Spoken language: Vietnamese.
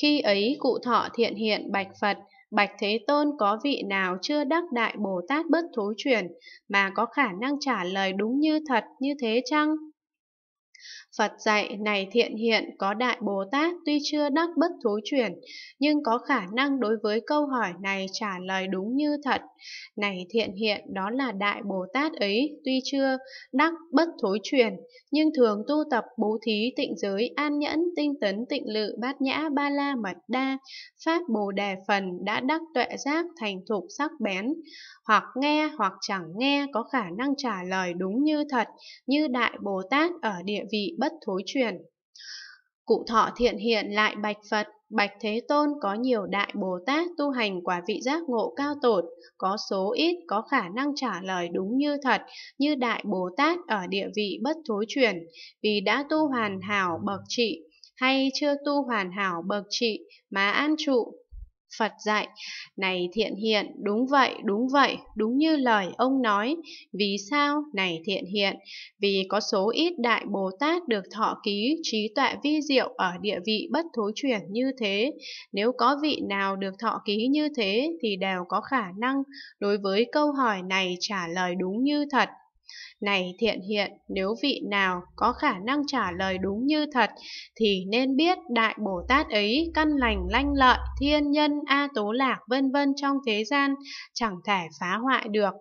Khi ấy cụ thọ thiện hiện bạch Phật, Bạch Thế Tôn có vị nào chưa đắc Đại Bồ Tát bất thối chuyển mà có khả năng trả lời đúng như thật như thế chăng? Phật dạy này thiện hiện có Đại Bồ Tát tuy chưa đắc bất thối chuyển, nhưng có khả năng đối với câu hỏi này trả lời đúng như thật. Này thiện hiện đó là Đại Bồ Tát ấy tuy chưa đắc bất thối chuyển, nhưng thường tu tập bố thí tịnh giới an nhẫn tinh tấn tịnh lự bát nhã ba la mật đa, pháp bồ đề phần đã đắc tuệ giác thành thục sắc bén, hoặc nghe hoặc chẳng nghe có khả năng trả lời đúng như thật, như Đại Bồ Tát ở địa vị bất thối chuyển. Cụ thọ thiện hiện lại bạch Phật, bạch Thế Tôn có nhiều đại Bồ Tát tu hành quả vị giác ngộ cao tột, có số ít có khả năng trả lời đúng như thật, như đại Bồ Tát ở địa vị bất thối chuyển, vì đã tu hoàn hảo bậc trị, hay chưa tu hoàn hảo bậc trị mà an trụ Phật dạy, này thiện hiện, đúng vậy, đúng vậy, đúng như lời ông nói. Vì sao? Này thiện hiện, vì có số ít đại Bồ Tát được thọ ký trí tuệ vi diệu ở địa vị bất thối chuyển như thế. Nếu có vị nào được thọ ký như thế thì đều có khả năng đối với câu hỏi này trả lời đúng như thật này thiện hiện, nếu vị nào có khả năng trả lời đúng như thật, thì nên biết Đại Bồ Tát ấy căn lành lanh lợi, thiên nhân, a tố lạc vân vân trong thế gian, chẳng thể phá hoại được.